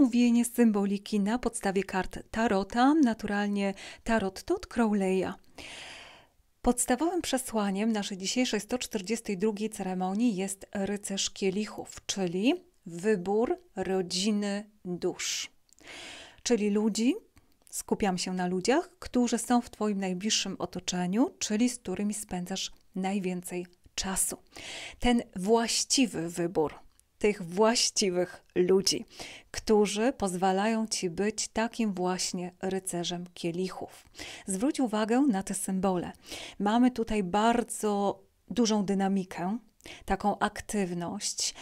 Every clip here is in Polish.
omówienie symboliki na podstawie kart Tarota, naturalnie Tarot Todd Crowley'a. Podstawowym przesłaniem naszej dzisiejszej 142 ceremonii jest rycerz kielichów, czyli wybór rodziny dusz, czyli ludzi, skupiam się na ludziach, którzy są w Twoim najbliższym otoczeniu, czyli z którymi spędzasz najwięcej czasu. Ten właściwy wybór tych właściwych ludzi, którzy pozwalają ci być takim właśnie rycerzem kielichów. Zwróć uwagę na te symbole. Mamy tutaj bardzo dużą dynamikę, taką aktywność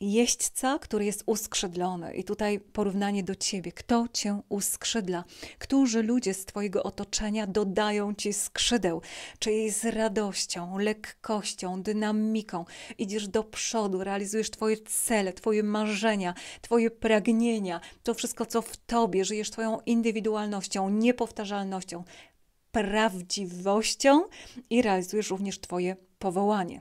jeźdźca, który jest uskrzydlony. I tutaj porównanie do ciebie. Kto cię uskrzydla? Którzy ludzie z twojego otoczenia dodają ci skrzydeł? Czyli z radością, lekkością, dynamiką idziesz do przodu, realizujesz twoje cele, twoje marzenia, twoje pragnienia, to wszystko, co w tobie, żyjesz twoją indywidualnością, niepowtarzalnością, prawdziwością i realizujesz również twoje powołanie.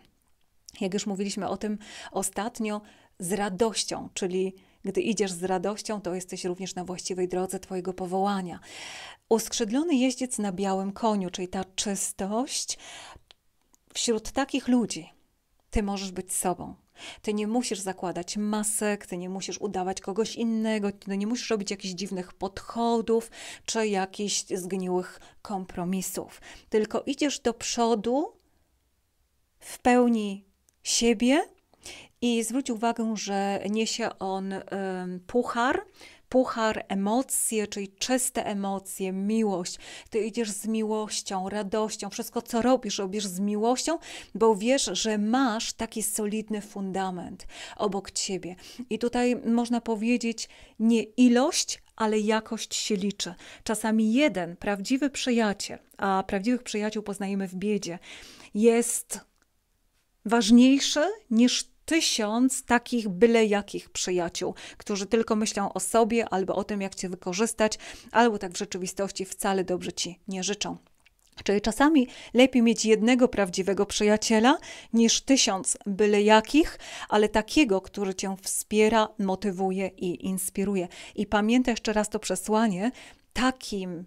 Jak już mówiliśmy o tym ostatnio, z radością, czyli gdy idziesz z radością, to jesteś również na właściwej drodze Twojego powołania. Uskrzydlony jeździec na białym koniu, czyli ta czystość, wśród takich ludzi Ty możesz być sobą. Ty nie musisz zakładać masek, ty nie musisz udawać kogoś innego, ty nie musisz robić jakichś dziwnych podchodów czy jakichś zgniłych kompromisów. Tylko idziesz do przodu w pełni siebie, i zwróć uwagę, że niesie on puchar, puchar, emocje, czyli czyste emocje, miłość. Ty idziesz z miłością, radością, wszystko co robisz, robisz z miłością, bo wiesz, że masz taki solidny fundament obok ciebie. I tutaj można powiedzieć nie ilość, ale jakość się liczy. Czasami jeden prawdziwy przyjaciel, a prawdziwych przyjaciół poznajemy w biedzie, jest ważniejszy niż tysiąc takich byle jakich przyjaciół, którzy tylko myślą o sobie albo o tym, jak cię wykorzystać, albo tak w rzeczywistości wcale dobrze ci nie życzą. Czyli czasami lepiej mieć jednego prawdziwego przyjaciela niż tysiąc byle jakich, ale takiego, który cię wspiera, motywuje i inspiruje. I pamiętaj jeszcze raz to przesłanie, takim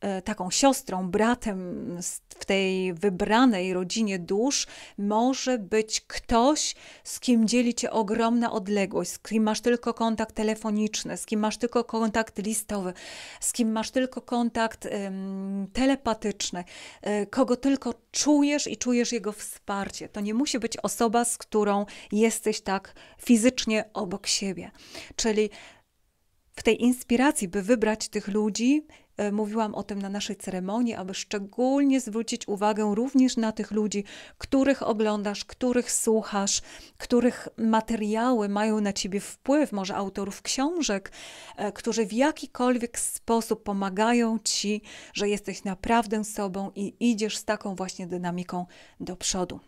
E, taką siostrą, bratem w tej wybranej rodzinie dusz może być ktoś, z kim dzieli cię ogromna odległość, z kim masz tylko kontakt telefoniczny, z kim masz tylko kontakt listowy, z kim masz tylko kontakt telepatyczny, e, kogo tylko czujesz i czujesz jego wsparcie. To nie musi być osoba, z którą jesteś tak fizycznie obok siebie. Czyli w tej inspiracji, by wybrać tych ludzi, E, mówiłam o tym na naszej ceremonii, aby szczególnie zwrócić uwagę również na tych ludzi, których oglądasz, których słuchasz, których materiały mają na ciebie wpływ, może autorów książek, e, którzy w jakikolwiek sposób pomagają ci, że jesteś naprawdę sobą i idziesz z taką właśnie dynamiką do przodu.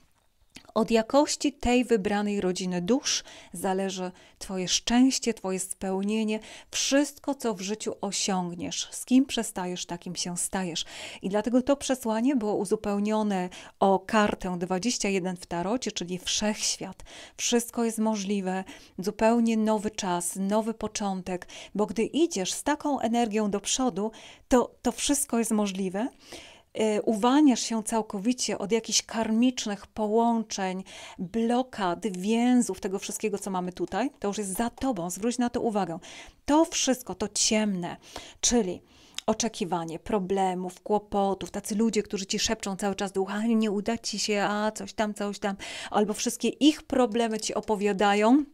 Od jakości tej wybranej rodziny dusz zależy Twoje szczęście, Twoje spełnienie, wszystko, co w życiu osiągniesz. Z kim przestajesz, takim się stajesz. I dlatego to przesłanie było uzupełnione o kartę 21 w tarocie, czyli wszechświat. Wszystko jest możliwe, zupełnie nowy czas, nowy początek, bo gdy idziesz z taką energią do przodu, to, to wszystko jest możliwe. Y, uwalniasz się całkowicie od jakichś karmicznych połączeń, blokad, więzów, tego wszystkiego, co mamy tutaj, to już jest za tobą, zwróć na to uwagę. To wszystko, to ciemne, czyli oczekiwanie problemów, kłopotów, tacy ludzie, którzy ci szepczą cały czas do ucha, nie uda ci się, a coś tam, coś tam, albo wszystkie ich problemy ci opowiadają,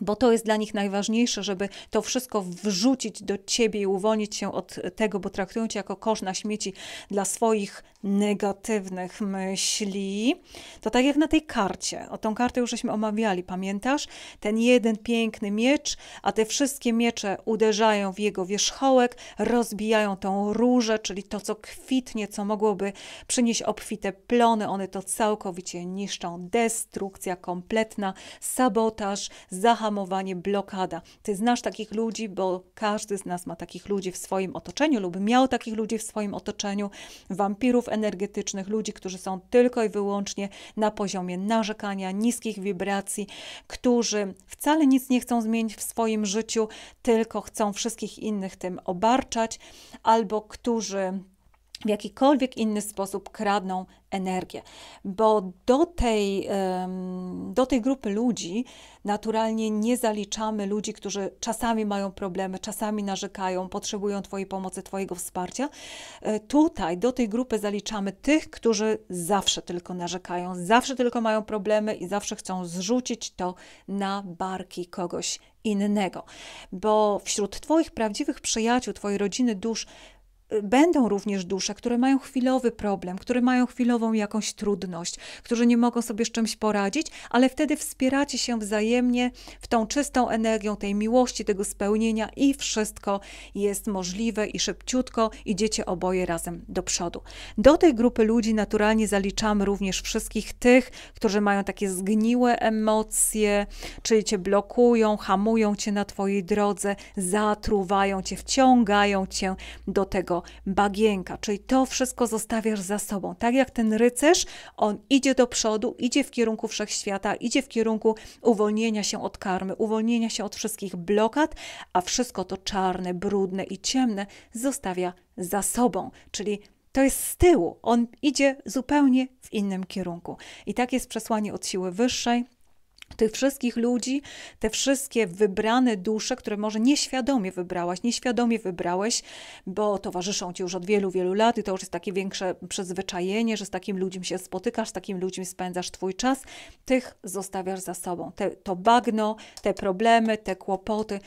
bo to jest dla nich najważniejsze, żeby to wszystko wrzucić do ciebie i uwolnić się od tego, bo traktują cię jako kosz na śmieci dla swoich negatywnych myśli, to tak jak na tej karcie, o tą kartę już żeśmy omawiali, pamiętasz? Ten jeden piękny miecz, a te wszystkie miecze uderzają w jego wierzchołek, rozbijają tą różę, czyli to, co kwitnie, co mogłoby przynieść obfite plony, one to całkowicie niszczą. Destrukcja kompletna, sabotaż, zahamowanie, blokada. Ty znasz takich ludzi, bo każdy z nas ma takich ludzi w swoim otoczeniu lub miał takich ludzi w swoim otoczeniu, wampirów, energetycznych, ludzi, którzy są tylko i wyłącznie na poziomie narzekania, niskich wibracji, którzy wcale nic nie chcą zmienić w swoim życiu, tylko chcą wszystkich innych tym obarczać, albo którzy w jakikolwiek inny sposób kradną energię, bo do tej, do tej grupy ludzi naturalnie nie zaliczamy ludzi, którzy czasami mają problemy, czasami narzekają, potrzebują Twojej pomocy, Twojego wsparcia. E, tutaj do tej grupy zaliczamy tych, którzy zawsze tylko narzekają, zawsze tylko mają problemy i zawsze chcą zrzucić to na barki kogoś innego, bo wśród Twoich prawdziwych przyjaciół, Twojej rodziny dusz Y, będą również dusze, które mają chwilowy problem, które mają chwilową jakąś trudność, którzy nie mogą sobie z czymś poradzić, ale wtedy wspieracie się wzajemnie w tą czystą energią tej miłości, tego spełnienia i wszystko jest możliwe i szybciutko idziecie oboje razem do przodu. Do tej grupy ludzi naturalnie zaliczamy również wszystkich tych, którzy mają takie zgniłe emocje, czyli cię blokują, hamują cię na twojej drodze, zatruwają cię, wciągają cię do tego bagienka, czyli to wszystko zostawiasz za sobą. Tak jak ten rycerz, on idzie do przodu, idzie w kierunku wszechświata, idzie w kierunku uwolnienia się od karmy, uwolnienia się od wszystkich blokad, a wszystko to czarne, brudne i ciemne zostawia za sobą, czyli to jest z tyłu, on idzie zupełnie w innym kierunku. I tak jest przesłanie od siły wyższej tych wszystkich ludzi, te wszystkie wybrane dusze, które może nieświadomie wybrałaś, nieświadomie wybrałeś, bo towarzyszą ci już od wielu, wielu lat i to już jest takie większe przyzwyczajenie, że z takim ludźmi się spotykasz, z takim ludźmi spędzasz twój czas, tych zostawiasz za sobą. Te, to bagno, te problemy, te kłopoty.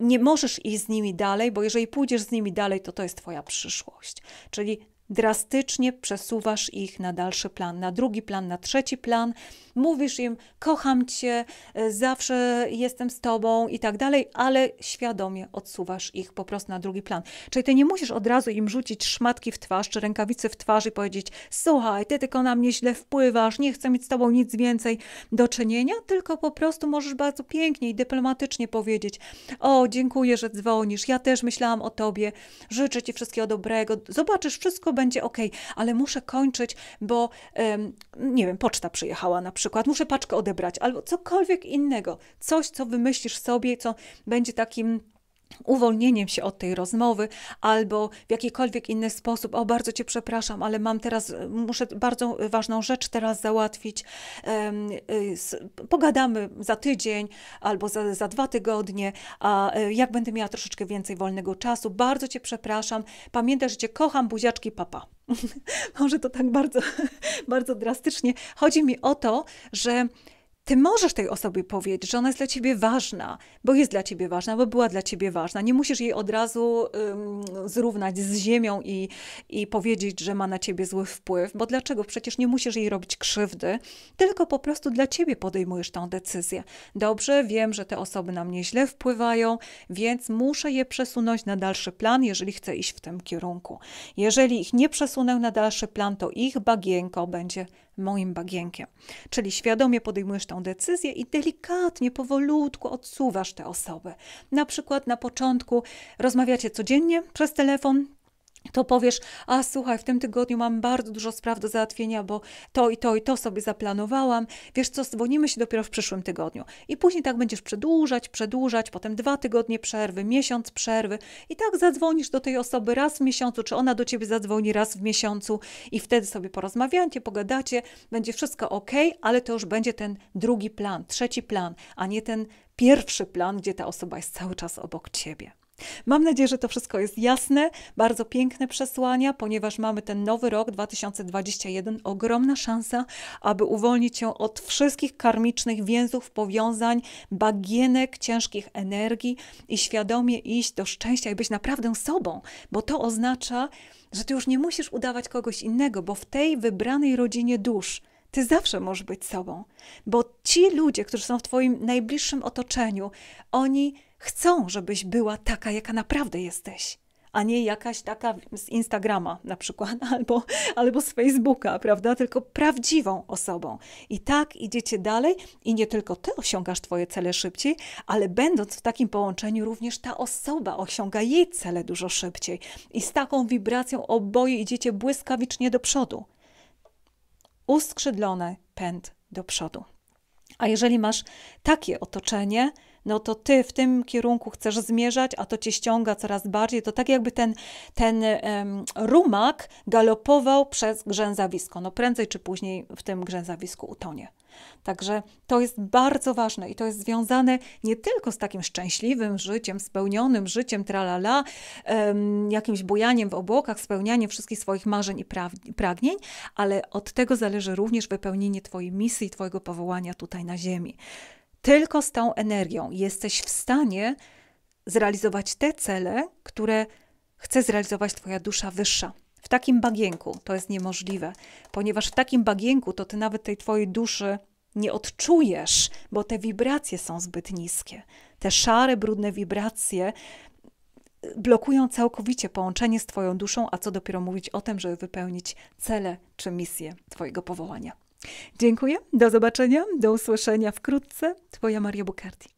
Nie możesz iść z nimi dalej, bo jeżeli pójdziesz z nimi dalej, to to jest twoja przyszłość. Czyli drastycznie przesuwasz ich na dalszy plan, na drugi plan, na trzeci plan mówisz im, kocham cię, e, zawsze jestem z tobą i tak dalej, ale świadomie odsuwasz ich po prostu na drugi plan. Czyli ty nie musisz od razu im rzucić szmatki w twarz czy rękawicy w twarz i powiedzieć: Słuchaj, ty tylko na mnie źle wpływasz, nie chcę mieć z tobą nic więcej do czynienia, tylko po prostu możesz bardzo pięknie i dyplomatycznie powiedzieć: O, dziękuję, że dzwonisz, ja też myślałam o tobie, życzę ci wszystkiego dobrego, zobaczysz, wszystko będzie ok, ale muszę kończyć, bo um, nie wiem, poczta przyjechała na przykład przykład muszę paczkę odebrać, albo cokolwiek innego, coś, co wymyślisz sobie, co będzie takim uwolnieniem się od tej rozmowy albo w jakikolwiek inny sposób, o bardzo cię przepraszam, ale mam teraz, muszę bardzo ważną rzecz teraz załatwić, y, pogadamy za tydzień albo za, za dwa tygodnie, a y, jak będę miała troszeczkę więcej wolnego czasu, bardzo cię przepraszam, pamiętaj, że cię kocham, buziaczki, papa. Może to tak bardzo, bardzo drastycznie. Chodzi mi o to, że ty możesz tej osobie powiedzieć, że ona jest dla ciebie ważna, bo jest dla ciebie ważna, bo była dla ciebie ważna. Nie musisz jej od razu zrównać z ziemią i, i powiedzieć, że ma na ciebie zły wpływ, bo dlaczego? Przecież nie musisz jej robić krzywdy, tylko po prostu dla ciebie podejmujesz tą decyzję. Dobrze, wiem, że te osoby na mnie źle wpływają, więc muszę je przesunąć na dalszy plan, jeżeli chcę iść w tym kierunku. Jeżeli ich nie przesunę na dalszy plan, to ich bagienko będzie moim bagienkiem. Czyli świadomie podejmujesz tą decyzję i delikatnie, powolutku odsuwasz te osoby. Na przykład na początku rozmawiacie codziennie przez telefon, to powiesz, a słuchaj, w tym tygodniu mam bardzo dużo spraw do załatwienia, bo to i to i to sobie zaplanowałam. Wiesz co, dzwonimy się dopiero w przyszłym tygodniu. I później tak będziesz przedłużać, przedłużać, potem dwa tygodnie przerwy, miesiąc przerwy i tak zadzwonisz do tej osoby raz w miesiącu, czy ona do ciebie zadzwoni raz w miesiącu i wtedy sobie porozmawiacie, pogadacie, będzie wszystko ok, ale to już będzie ten drugi plan, trzeci plan, a nie ten pierwszy plan, gdzie ta osoba jest cały czas obok ciebie. Mam nadzieję, że to wszystko jest jasne, bardzo piękne przesłania, ponieważ mamy ten nowy rok 2021, ogromna szansa, aby uwolnić się od wszystkich karmicznych więzów, powiązań, bagienek, ciężkich energii i świadomie iść do szczęścia i być naprawdę sobą, bo to oznacza, że ty już nie musisz udawać kogoś innego, bo w tej wybranej rodzinie dusz ty zawsze możesz być sobą, bo ci ludzie, którzy są w Twoim najbliższym otoczeniu, oni chcą, żebyś była taka, jaka naprawdę jesteś, a nie jakaś taka z Instagrama na przykład, albo, albo z Facebooka, prawda? Tylko prawdziwą osobą. I tak idziecie dalej i nie tylko Ty osiągasz Twoje cele szybciej, ale będąc w takim połączeniu, również ta osoba osiąga jej cele dużo szybciej. I z taką wibracją oboje idziecie błyskawicznie do przodu uskrzydlony pęd do przodu. A jeżeli masz takie otoczenie, no to ty w tym kierunku chcesz zmierzać, a to cię ściąga coraz bardziej, to tak jakby ten, ten um, rumak galopował przez grzęzawisko. No prędzej czy później w tym grzęzawisku utonie. Także to jest bardzo ważne i to jest związane nie tylko z takim szczęśliwym życiem, spełnionym życiem, tralala, jakimś bujaniem w obłokach, spełnianiem wszystkich swoich marzeń i pragnień, ale od tego zależy również wypełnienie Twojej misji, Twojego powołania tutaj na Ziemi. Tylko z tą energią jesteś w stanie zrealizować te cele, które chce zrealizować Twoja dusza wyższa. W takim bagienku to jest niemożliwe, ponieważ w takim bagienku to Ty nawet tej Twojej duszy nie odczujesz, bo te wibracje są zbyt niskie. Te szare, brudne wibracje y, blokują całkowicie połączenie z Twoją duszą, a co dopiero mówić o tym, żeby wypełnić cele czy misję Twojego powołania. Dziękuję, do zobaczenia, do usłyszenia wkrótce. Twoja Maria Bukardi.